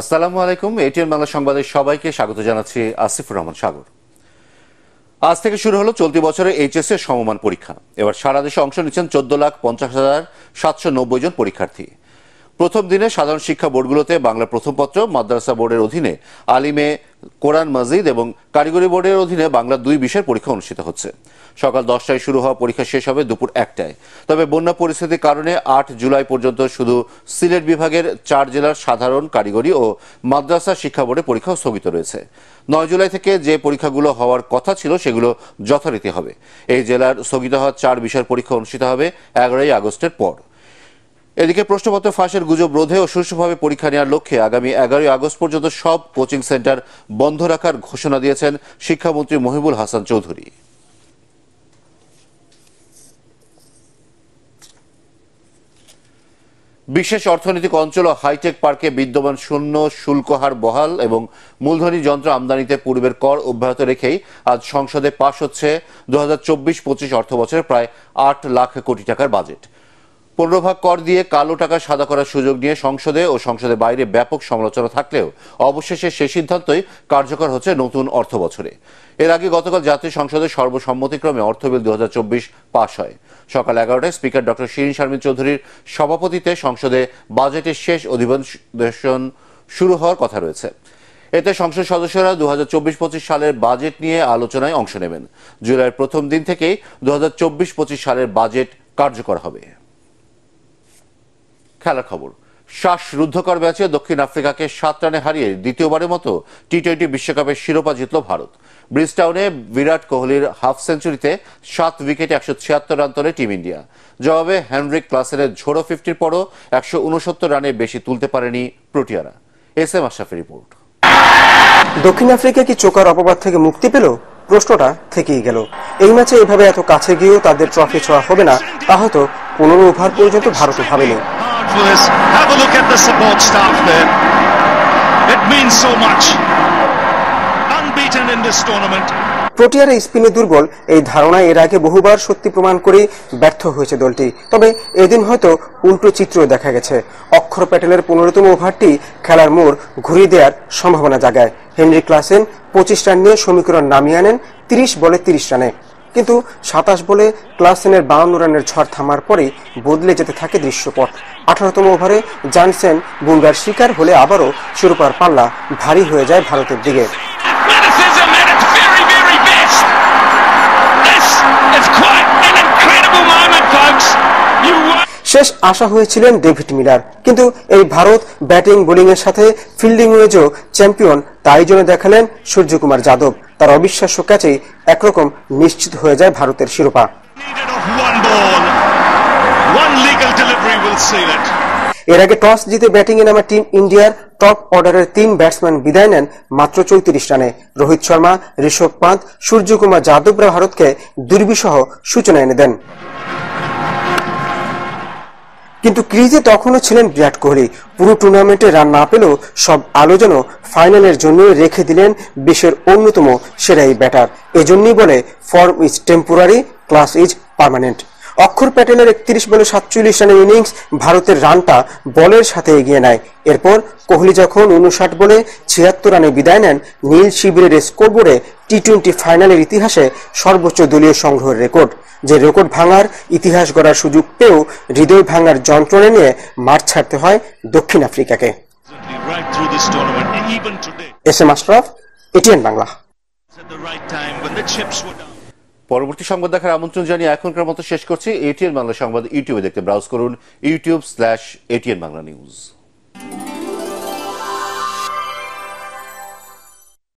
আসসালামু আলাইকুম এটিএন বাংলা সংবাদে সবাইকে স্বাগত জানাচ্ছি আসিফুর রহমান সাগর আজ থেকে শুরু হলো চলতি বছরের এইচএস এর সমমান পরীক্ষা এবার সারা দেশে অংশ নিচ্ছেন চোদ্দ লাখ পঞ্চাশ হাজার সাতশো নব্বই জন পরীক্ষার্থী প্রথম দিনে সাধারণ শিক্ষা বোর্ডগুলোতে বাংলা প্রথম পত্র মাদ্রাসা বোর্ডের অধীনে আলিমে কোরআন মসজিদ এবং কারিগরি বোর্ডের অধীনে বাংলা দুই বিষয়ের পরীক্ষা অনুষ্ঠিত হচ্ছে সকাল দশটায় শুরু হওয়া পরীক্ষা শেষ হবে দুপুর একটায় তবে বন্যা পরিস্থিতির কারণে আট জুলাই পর্যন্ত শুধু সিলেট বিভাগের চার জেলার সাধারণ কারিগরি ও মাদ্রাসা শিক্ষা বোর্ডের পরীক্ষা স্থগিত রয়েছে নয় জুলাই থেকে যে পরীক্ষাগুলো হওয়ার কথা ছিল সেগুলো যথারীতি হবে এই জেলার স্থগিত হওয়া চার বিষয়ের পরীক্ষা অনুষ্ঠিত হবে এগারোই আগস্টের পর এদিকে প্রশ্নপত্র ফাঁসের গুজব রোধে ও সুষ্ঠুভাবে পরীক্ষা নেওয়ার লক্ষ্যে আগামী এগারোই আগস্ট পর্যন্ত সব কোচিং সেন্টার বন্ধ রাখার ঘোষণা দিয়েছেন শিক্ষামন্ত্রী মহিবুল হাসান চৌধুরী বিশেষ অর্থনৈতিক অঞ্চল ও হাইটেক পার্কে বিদ্যমান শূন্য শুল্ক হার বহাল এবং মূলধনী যন্ত্র আমদানিতে পূর্বের কর অব্যাহত রেখেই আজ সংসদে পাশ হচ্ছে দু হাজার চব্বিশ পঁচিশ অর্থবছরের প্রায় আট লাখ কোটি টাকার বাজেট পনেরো ভাগ কর দিয়ে কালো টাকা সাদা করার সুযোগ নিয়ে সংসদে ও সংসদে বাইরে ব্যাপক সমালোচনা থাকলেও অবশেষে সে সিদ্ধান্তই কার্যকর হচ্ছে নতুন অর্থ বছরে এর আগে গতকাল জাতীয় সংসদে সর্বসম্মতিক্রমে অর্থ বিল দু পাশ হয় সকাল এগারোটায় স্পিকার ডক্টর শিরিন শারমিন চৌধুরীর সভাপতিতে সংসদে বাজেটের শেষ অধিবেশন শুরু হওয়ার কথা রয়েছে এতে সংসদ সদস্যরা দু হাজার সালের বাজেট নিয়ে আলোচনায় অংশ নেবেন জুলাইয়ের প্রথম দিন থেকেই দু হাজার সালের বাজেট কার্যকর হবে খেলার খবর শ্বাসরুদ্ধকর ম্যাচে দক্ষিণ আফ্রিকাকে সাত রানে হারিয়ে দ্বিতীয়বারের মতো টি টোয়েন্টি বিশ্বকাপের শিরোপা জিতল ভারত ব্রিজটাউনে বিরাট কোহলির হাফ সেঞ্চুরিতে সাত উইকেটে একশো ছিয়াত্তর রান তোলে টিম ইন্ডিয়া জবাবে হ্যানরিক ক্লাসেনের ঝোড়ো ফিফটির পরও একশো উনসত্তর রানে বেশি তুলতে পারেনি প্রোটিয়ারা এস এম আশাফি রিপোর্ট দক্ষিণ আফ্রিকা কি চোকার অপবাদ থেকে মুক্তি পেল প্রশ্নটা থেকেই গেল এই ম্যাচে এভাবে এত কাছে গিয়েও তাদের ট্রফি ছোঁয়া হবে না তা হয়তো পনেরো ওভার পর্যন্ত ভারত ভাবেনি marvellous. Have a look at the support staff there. It means so much. Unbeaten in this tournament. প্রোটিয়ারে স্পিনে দুর্বল এই ধারণা এর আগে বহুবার সত্যি প্রমাণ করে ব্যর্থ হয়েছে দলটি তবে এদিন হয়তো উল্টো চিত্র দেখা গেছে অক্ষর প্যাটেলের পনেরোতম ওভারটি খেলার মোড় ঘুরিয়ে দেওয়ার সম্ভাবনা জাগায় হেনরি ক্লাসেন পঁচিশ রান নিয়ে সমীকরণ নামিয়ে আনেন তিরিশ বলে তিরিশ রানে কিন্তু সাতাশ বলে ক্লাস টেনের বাউন্ন রানের ঝড় থামার পরে বদলে যেতে থাকে দৃশ্যপট আঠারোতম ওভারে জানসেন বুমরার শিকার হলে আবারও শিরোপার পাল্লা ভারী হয়ে যায় ভারতের দিকে শেষ আশা হয়েছিলেন ডেভিড মিলার কিন্তু এই ভারত ব্যাটিং এর সাথে ফিল্ডিং হয়েছেও চ্যাম্পিয়ন তাই জন্য দেখালেন সূর্যকুমার যাদব তার অবিশ্বাস্য ক্যাচেই একরকম নিশ্চিত হয়ে যায় ভারতের শিরোপা এর আগে টস জিতে ব্যাটিংয়ে নামা টিম ইন্ডিয়ার টপ অর্ডারের তিন ব্যাটসম্যান বিদায় নেন মাত্র চৌত্রিশ রানে রোহিত শর্মা ঋষভ পান্ত সূর্যকুমার যাদবরা ভারতকে দুর্বিসহ সূচনা এনে দেন কিন্তু ক্রিজে তখনও ছিলেন বিরাট কোহলি পুরো টুর্নামেন্টে রান না পেলেও সব আলো যেন ফাইনালের জন্য রেখে দিলেন বিশ্বের অন্যতম সেরাই ব্যাটার এজন্যই বলে form is temporary class is permanent Axar প্যাটেলের একত্রিশ বলে সাতচল্লিশ রানের ইনিংস ভারতের রানটা বলের সাথে এগিয়ে নেয় এরপর কোহলি যখন উনষাট বলে ছিয়াত্তর রানে বিদায় নেন নীল শিবিরের স্কোরবোর্ডে টি টোয়েন্টি ফাইনালের ইতিহাসে সর্বোচ্চ দলীয় সংগ্রহের রেকর্ড যে রেকর্ড ভাঙার ইতিহাস গড়ার সুযোগ পেয়েও হৃদয় ভাঙার যন্ত্রণা নিয়ে মাঠ ছাড়তে হয় দক্ষিণ আফ্রিকাকে S M Ashraf ATN Bangla পরবর্তী সংবাদ দেখার আমন্ত্রণ জানিয়ে এখনকার মতো শেষ করছি এটিএন বাংলা সংবাদ ইউটিউবে দেখতে ব্রাউজ করুন YouTube slash ATN Bangla news